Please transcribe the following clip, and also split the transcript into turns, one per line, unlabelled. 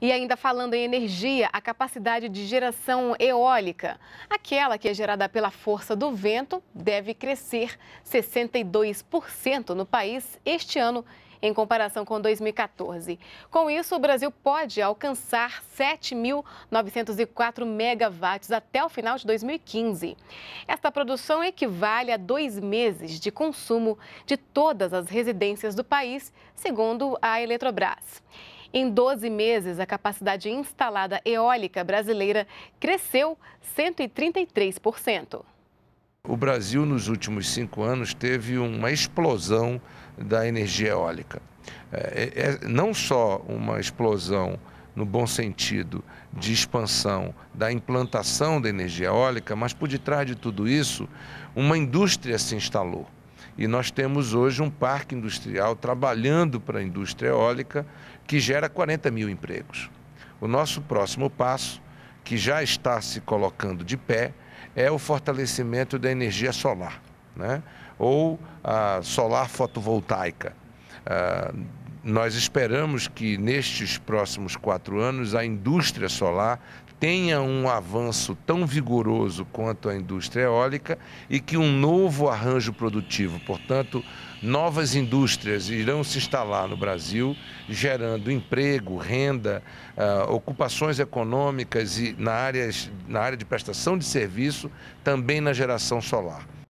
E ainda falando em energia, a capacidade de geração eólica, aquela que é gerada pela força do vento, deve crescer 62% no país este ano em comparação com 2014. Com isso, o Brasil pode alcançar 7.904 megawatts até o final de 2015. Esta produção equivale a dois meses de consumo de todas as residências do país, segundo a Eletrobras. Em 12 meses, a capacidade instalada eólica brasileira cresceu 133%.
O Brasil, nos últimos cinco anos, teve uma explosão da energia eólica. É, é, é, não só uma explosão no bom sentido de expansão da implantação da energia eólica, mas por detrás de tudo isso, uma indústria se instalou. E nós temos hoje um parque industrial trabalhando para a indústria eólica que gera 40 mil empregos. O nosso próximo passo, que já está se colocando de pé, é o fortalecimento da energia solar, né? ou a solar fotovoltaica. Uh, nós esperamos que nestes próximos quatro anos a indústria solar tenha um avanço tão vigoroso quanto a indústria eólica e que um novo arranjo produtivo, portanto, novas indústrias irão se instalar no Brasil, gerando emprego, renda, ah, ocupações econômicas e na, área na área de prestação de serviço, também na geração solar.